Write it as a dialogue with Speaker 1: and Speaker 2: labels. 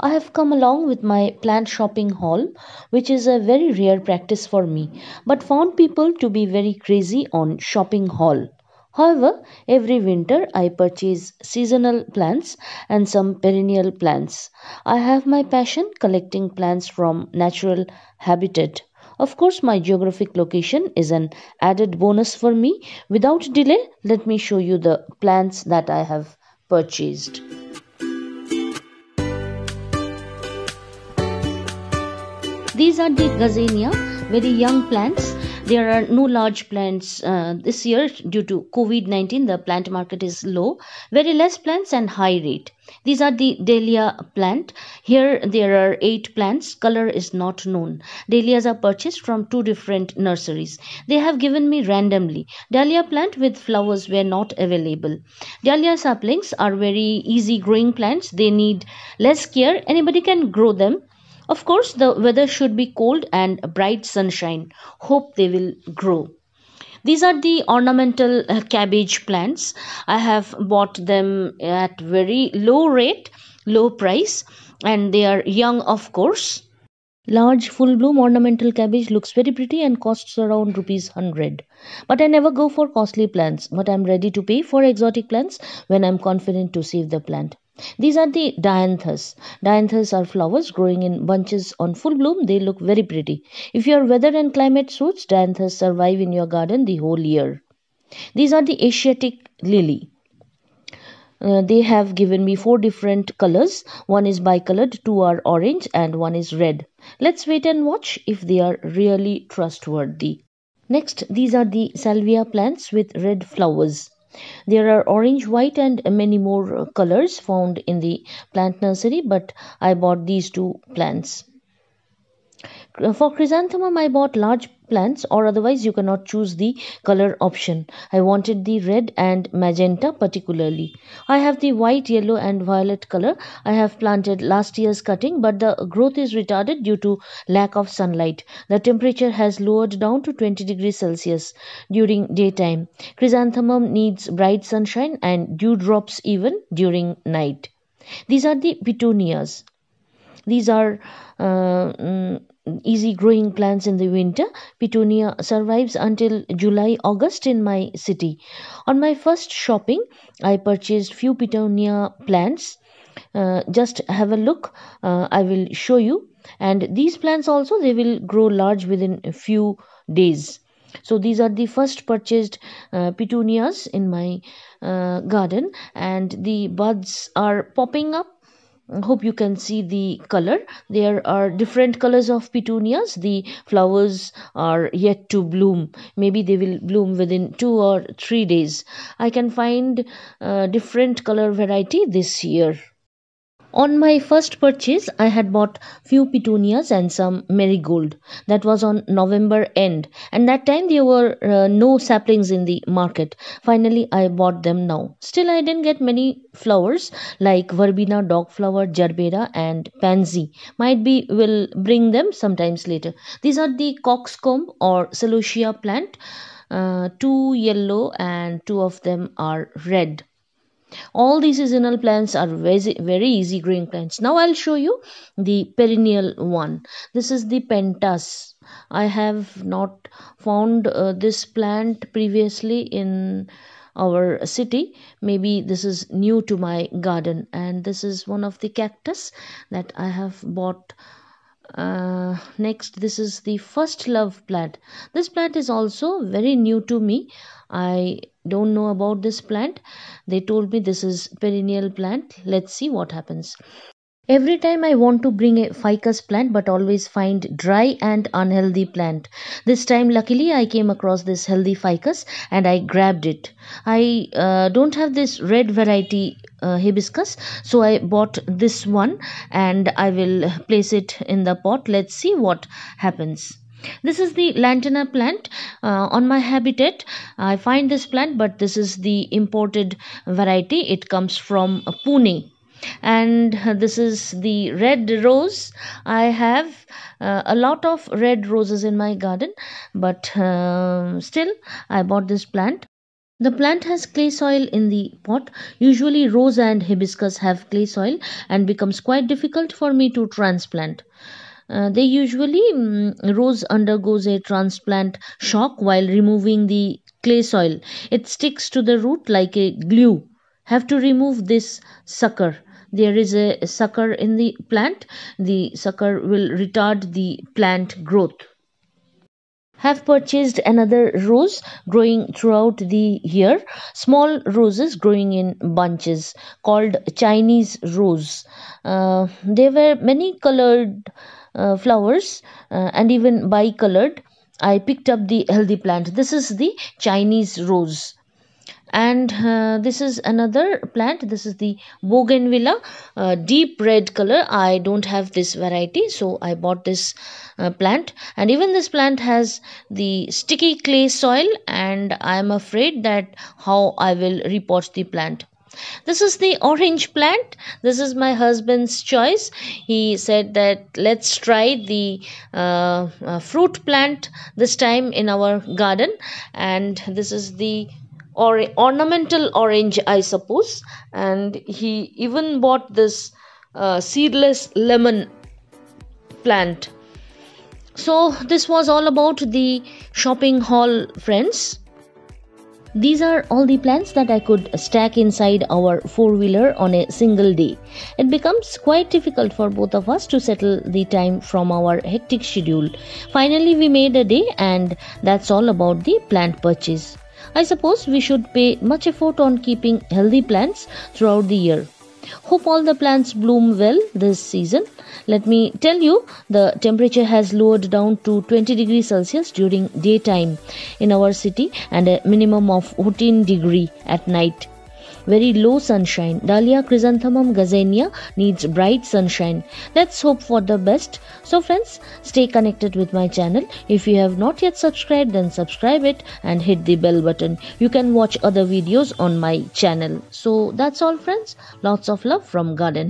Speaker 1: I have come along with my planned shopping haul, which is a very rare practice for me, but found people to be very crazy on shopping haul. However, every winter I purchase seasonal plants and some perennial plants. I have my passion collecting plants from natural habitat. Of course, my geographic location is an added bonus for me. Without delay, let me show you the plants that I have purchased. These are the gazania, very young plants. There are no large plants uh, this year due to COVID-19. The plant market is low. Very less plants and high rate. These are the dahlia plant. Here there are eight plants. Color is not known. Dahlias are purchased from two different nurseries. They have given me randomly. Dahlia plant with flowers were not available. Dahlia saplings are very easy growing plants. They need less care. Anybody can grow them. Of course, the weather should be cold and bright sunshine. Hope they will grow. These are the ornamental uh, cabbage plants. I have bought them at very low rate, low price, and they are young, of course. Large full bloom ornamental cabbage looks very pretty and costs around rupees 100. But I never go for costly plants, but I'm ready to pay for exotic plants when I'm confident to save the plant. These are the dianthus. Dianthus are flowers growing in bunches on full bloom. They look very pretty. If your weather and climate suits, dianthus survive in your garden the whole year. These are the Asiatic lily. Uh, they have given me four different colors. One is bicolored, two are orange, and one is red. Let's wait and watch if they are really trustworthy. Next, these are the salvia plants with red flowers. There are orange, white, and many more colors found in the plant nursery, but I bought these two plants. Uh, for chrysanthemum i bought large plants or otherwise you cannot choose the color option i wanted the red and magenta particularly i have the white yellow and violet color i have planted last year's cutting but the growth is retarded due to lack of sunlight the temperature has lowered down to 20 degrees celsius during daytime chrysanthemum needs bright sunshine and dew drops even during night these are the petunias these are uh, mm, easy growing plants in the winter. Petunia survives until July August in my city. On my first shopping, I purchased few petunia plants. Uh, just have a look uh, I will show you and these plants also they will grow large within a few days so these are the first purchased uh, petunias in my uh, garden and the buds are popping up hope you can see the color there are different colors of petunias the flowers are yet to bloom maybe they will bloom within two or three days i can find a uh, different color variety this year on my first purchase, I had bought few petunias and some marigold. That was on November end, and that time there were uh, no saplings in the market. Finally, I bought them now. Still, I didn't get many flowers like verbena, dogflower, gerbera, and pansy. Might be will bring them sometimes later. These are the coxcomb or celosia plant. Uh, two yellow and two of them are red all these seasonal plants are very, very easy growing plants now i'll show you the perennial one this is the pentas i have not found uh, this plant previously in our city maybe this is new to my garden and this is one of the cactus that i have bought uh, next this is the first love plant this plant is also very new to me i don't know about this plant they told me this is perennial plant let's see what happens Every time I want to bring a ficus plant but always find dry and unhealthy plant. This time luckily I came across this healthy ficus and I grabbed it. I uh, don't have this red variety uh, hibiscus so I bought this one and I will place it in the pot. Let's see what happens this is the lantana plant uh, on my habitat i find this plant but this is the imported variety it comes from pune and this is the red rose i have uh, a lot of red roses in my garden but uh, still i bought this plant the plant has clay soil in the pot. Usually rose and hibiscus have clay soil and becomes quite difficult for me to transplant. Uh, they usually um, rose undergoes a transplant shock while removing the clay soil. It sticks to the root like a glue. Have to remove this sucker. There is a sucker in the plant. The sucker will retard the plant growth have purchased another rose growing throughout the year small roses growing in bunches called chinese rose uh, there were many colored uh, flowers uh, and even bicolored i picked up the healthy plant this is the chinese rose and uh, this is another plant this is the bougainvillea uh, deep red color i don't have this variety so i bought this uh, plant and even this plant has the sticky clay soil and i am afraid that how i will repot the plant this is the orange plant. This is my husband's choice. He said that let's try the uh, uh, fruit plant this time in our garden. And this is the or ornamental orange, I suppose. And he even bought this uh, seedless lemon plant. So this was all about the shopping hall, friends. These are all the plants that I could stack inside our four wheeler on a single day. It becomes quite difficult for both of us to settle the time from our hectic schedule. Finally, we made a day, and that's all about the plant purchase. I suppose we should pay much effort on keeping healthy plants throughout the year. Hope all the plants bloom well this season. Let me tell you, the temperature has lowered down to 20 degrees Celsius during daytime in our city and a minimum of 14 degree at night very low sunshine. Dahlia chrysanthemum gazania needs bright sunshine. Let's hope for the best. So friends, stay connected with my channel. If you have not yet subscribed, then subscribe it and hit the bell button. You can watch other videos on my channel. So that's all friends. Lots of love from Garden